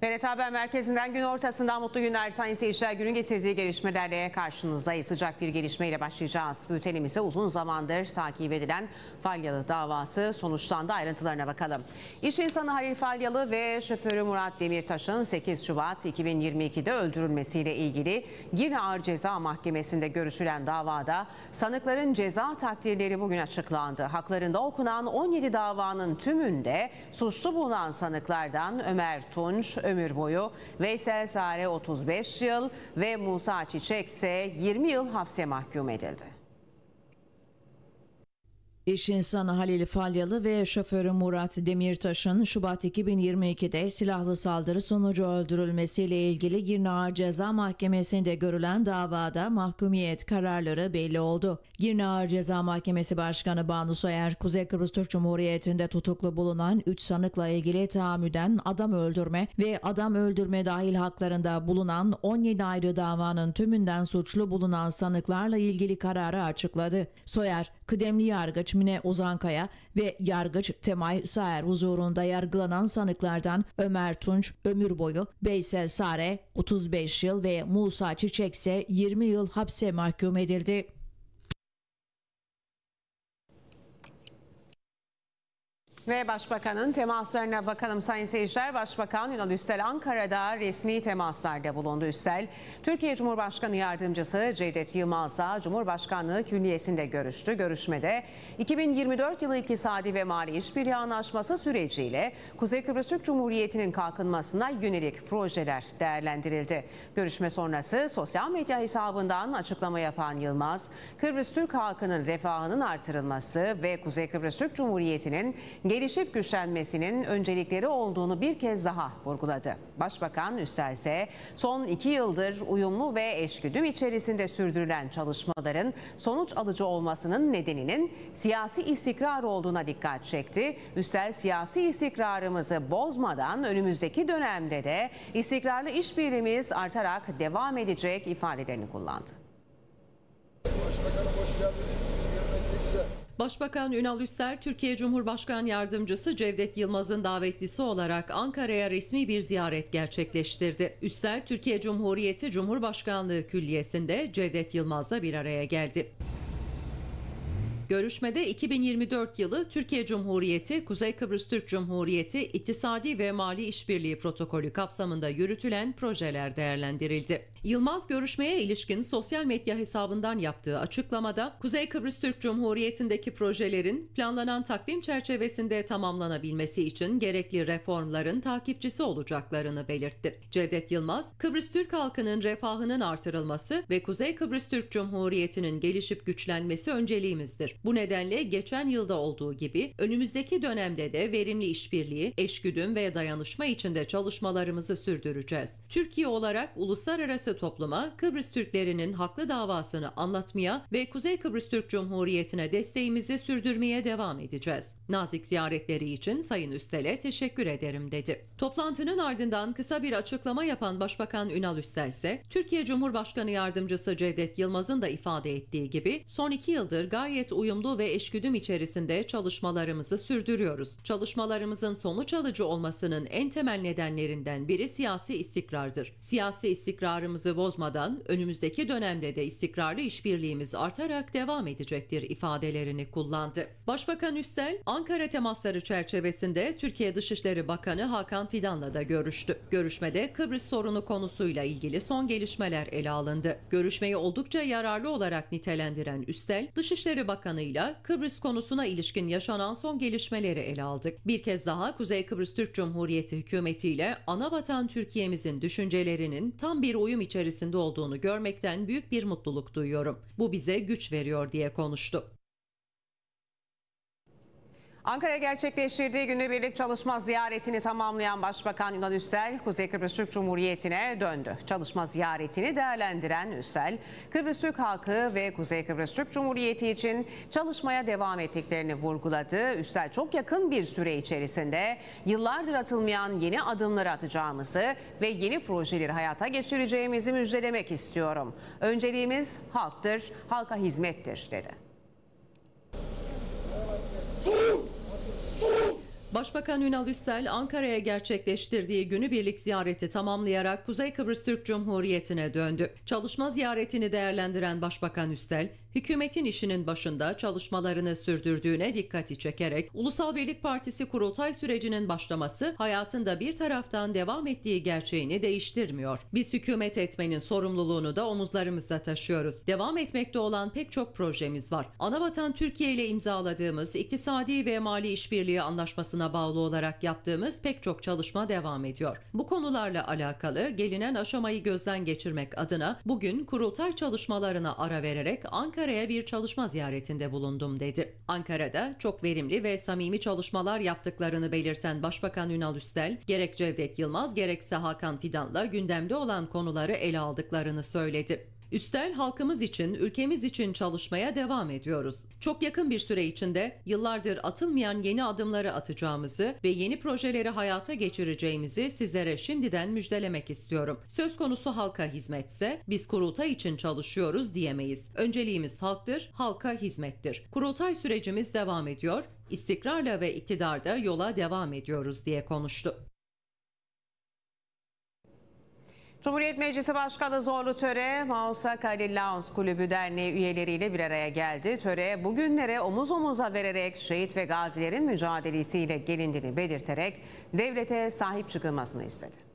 TRT Haber Merkezi'nden gün ortasından mutlu günler sayın seyirciler. Günün getirdiği gelişmelerle karşınızdayız. Sıcak bir gelişmeyle başlayacağız. Bültenimize uzun zamandır takip edilen Falyalı davası sonuçlandı. Ayrıntılarına bakalım. İş insanı Halil Falyalı ve şoförü Murat Demirtaş'ın 8 Şubat 2022'de öldürülmesiyle ilgili Gir Ağır Ceza Mahkemesi'nde görüşülen davada sanıkların ceza takdirleri bugün açıklandı. Haklarında okunan 17 davanın tümünde suçlu bulunan sanıklardan Ömer Tunç, ömür boyu, Veysel Sare 35 yıl ve Musa Çiçek ise 20 yıl hapse mahkum edildi. İş insanı Halil Falyalı ve şoförü Murat Demirtaş'ın Şubat 2022'de silahlı saldırı sonucu öldürülmesiyle ilgili Girne Ağır Ceza Mahkemesi'nde görülen davada mahkumiyet kararları belli oldu. Girne Ağır Ceza Mahkemesi Başkanı Banu Soyer, Kuzey Kıbrıs Türk Cumhuriyeti'nde tutuklu bulunan 3 sanıkla ilgili tahammüden adam öldürme ve adam öldürme dahil haklarında bulunan 17 ayrı davanın tümünden suçlu bulunan sanıklarla ilgili kararı açıkladı. Soyer, kıdemli yargıç Mine Ozankaya ve yargıç Temay Saer huzurunda yargılanan sanıklardan Ömer Tunç ömür boyu, Beysel Sare 35 yıl ve Musa Çiçekse, 20 yıl hapse mahkum edildi. Ve Başbakan'ın temaslarına bakalım Sayın Seyirciler. Başbakan Ünal Üstel Ankara'da resmi temaslarda bulundu. Üstel, Türkiye Cumhurbaşkanı Yardımcısı Cevdet Yılmaz'la Cumhurbaşkanlığı Külliyesi'nde görüştü. Görüşmede 2024 yılı iktisadi ve mali işbirliği anlaşması süreciyle Kuzey Kıbrıs Türk Cumhuriyeti'nin kalkınmasına yönelik projeler değerlendirildi. Görüşme sonrası sosyal medya hesabından açıklama yapan Yılmaz, Kıbrıs Türk halkının refahının artırılması ve Kuzey Kıbrıs Türk Cumhuriyeti'nin gelişip güçlenmesinin öncelikleri olduğunu bir kez daha vurguladı. Başbakan Üstel ise son iki yıldır uyumlu ve eşgüdüm içerisinde sürdürülen çalışmaların sonuç alıcı olmasının nedeninin siyasi istikrar olduğuna dikkat çekti. Üstel siyasi istikrarımızı bozmadan önümüzdeki dönemde de istikrarlı işbirliğimiz artarak devam edecek ifadelerini kullandı. Başbakanım hoş geldiniz. Başbakan Ünal Üstel, Türkiye Cumhurbaşkanı Yardımcısı Cevdet Yılmaz'ın davetlisi olarak Ankara'ya resmi bir ziyaret gerçekleştirdi. Üstel, Türkiye Cumhuriyeti Cumhurbaşkanlığı Külliyesi'nde Cevdet Yılmaz'la bir araya geldi. Görüşmede 2024 yılı Türkiye Cumhuriyeti, Kuzey Kıbrıs Türk Cumhuriyeti İktisadi ve Mali İşbirliği Protokolü kapsamında yürütülen projeler değerlendirildi. Yılmaz görüşmeye ilişkin sosyal medya hesabından yaptığı açıklamada Kuzey Kıbrıs Türk Cumhuriyeti'ndeki projelerin planlanan takvim çerçevesinde tamamlanabilmesi için gerekli reformların takipçisi olacaklarını belirtti. Cevdet Yılmaz, Kıbrıs Türk halkının refahının artırılması ve Kuzey Kıbrıs Türk Cumhuriyeti'nin gelişip güçlenmesi önceliğimizdir. Bu nedenle geçen yılda olduğu gibi önümüzdeki dönemde de verimli işbirliği, eşgüdüm ve dayanışma içinde çalışmalarımızı sürdüreceğiz. Türkiye olarak uluslararası uluslararası topluma Kıbrıs Türklerinin haklı davasını anlatmaya ve Kuzey Kıbrıs Türk Cumhuriyeti'ne desteğimizi sürdürmeye devam edeceğiz. Nazik ziyaretleri için Sayın Üstel'e teşekkür ederim dedi. Toplantının ardından kısa bir açıklama yapan Başbakan Ünal Üstel ise Türkiye Cumhurbaşkanı Yardımcısı Cevdet Yılmaz'ın da ifade ettiği gibi son iki yıldır gayet uyumlu ve eşgüdüm içerisinde çalışmalarımızı sürdürüyoruz. Çalışmalarımızın sonuç alıcı olmasının en temel nedenlerinden biri siyasi istikrardır. Siyasi istikrarımız bağımlılığımızı bozmadan önümüzdeki dönemde de istikrarlı işbirliğimiz artarak devam edecektir ifadelerini kullandı. Başbakan Üstel, Ankara temasları çerçevesinde Türkiye Dışişleri Bakanı Hakan Fidan'la da görüştü. Görüşmede Kıbrıs sorunu konusuyla ilgili son gelişmeler ele alındı. Görüşmeyi oldukça yararlı olarak nitelendiren Üstel, Dışişleri Bakanı ile Kıbrıs konusuna ilişkin yaşanan son gelişmeleri ele aldık. Bir kez daha Kuzey Kıbrıs Türk Cumhuriyeti hükümetiyle ana vatan Türkiye'mizin düşüncelerinin tam bir uyum içerisinde olduğunu görmekten büyük bir mutluluk duyuyorum. Bu bize güç veriyor diye konuştu. Ankara'ya gerçekleştirdiği günübirlik çalışma ziyaretini tamamlayan Başbakan Yunan Üstel, Kuzey Kıbrıs Türk Cumhuriyeti'ne döndü. Çalışma ziyaretini değerlendiren Üstel, Kıbrıs Türk halkı ve Kuzey Kıbrıs Türk Cumhuriyeti için çalışmaya devam ettiklerini vurguladı. Üstel çok yakın bir süre içerisinde yıllardır atılmayan yeni adımları atacağımızı ve yeni projeleri hayata geçireceğimizi müjdelemek istiyorum. Önceliğimiz halktır, halka hizmettir dedi. Başbakan Ünal Üstel Ankara'ya gerçekleştirdiği günübirlik ziyareti tamamlayarak Kuzey Kıbrıs Türk Cumhuriyeti'ne döndü. Çalışma ziyaretini değerlendiren Başbakan Üstel, hükümetin işinin başında çalışmalarını sürdürdüğüne dikkati çekerek Ulusal Birlik Partisi kurultay sürecinin başlaması hayatında bir taraftan devam ettiği gerçeğini değiştirmiyor. Biz hükümet etmenin sorumluluğunu da omuzlarımızda taşıyoruz. Devam etmekte olan pek çok projemiz var. Anavatan Türkiye ile imzaladığımız iktisadi ve mali işbirliği anlaşmasına bağlı olarak yaptığımız pek çok çalışma devam ediyor. Bu konularla alakalı gelinen aşamayı gözden geçirmek adına bugün kurultay çalışmalarına ara vererek Ankara Ankara'ya bir çalışma ziyaretinde bulundum dedi. Ankara'da çok verimli ve samimi çalışmalar yaptıklarını belirten Başbakan Ünal Üstel, gerek Cevdet Yılmaz gerekse Hakan Fidan'la gündemde olan konuları ele aldıklarını söyledi. Üstel halkımız için, ülkemiz için çalışmaya devam ediyoruz. Çok yakın bir süre içinde yıllardır atılmayan yeni adımları atacağımızı ve yeni projeleri hayata geçireceğimizi sizlere şimdiden müjdelemek istiyorum. Söz konusu halka hizmetse biz kurultay için çalışıyoruz diyemeyiz. Önceliğimiz halktır, halka hizmettir. Kurultay sürecimiz devam ediyor, istikrarla ve iktidarda yola devam ediyoruz diye konuştu. Cumhuriyet Meclisi Başkanı Zorlu Töre, Mausa Khalil Lounge Kulübü Derneği üyeleriyle bir araya geldi. Töre, bugünlere omuz omuza vererek şehit ve gazilerin mücadelesiyle gelindiğini belirterek devlete sahip çıkılmasını istedi.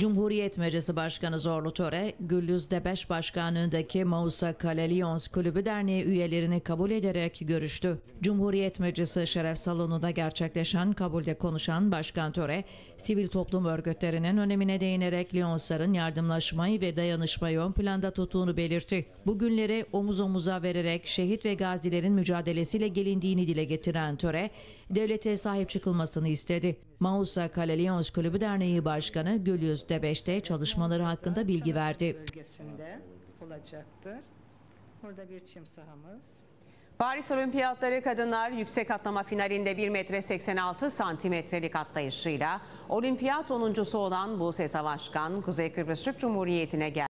Cumhuriyet Meclisi Başkanı Zorlu Töre, Güllüz Debeş Başkanlığındaki Mausa Kalelions Kulübü Derneği üyelerini kabul ederek görüştü. Cumhuriyet Meclisi Şeref Salonu'nda gerçekleşen kabulde konuşan Başkan Töre, sivil toplum örgütlerinin önemine değinerek Lyonsların yardımlaşmayı ve dayanışmayı ön planda tuttuğunu belirtti. Bugünleri omuz omuza vererek şehit ve gazilerin mücadelesiyle gelindiğini dile getiren Töre, devlete sahip çıkılmasını istedi. Mausa Kalelions Kulübü Derneği Başkanı Güllüz %5'te çalışmaları hakkında bilgi verdi. olacaktır. Burada bir çim sahamız. Paris Olimpiyatları kadınlar yüksek atlama finalinde 1 metre 86 santimetrelik atlayışıyla olimpiyat onuncusu olan Buse Savaşkan Kuzey Kıbrıs Türk Cumhuriyeti'ne geldi.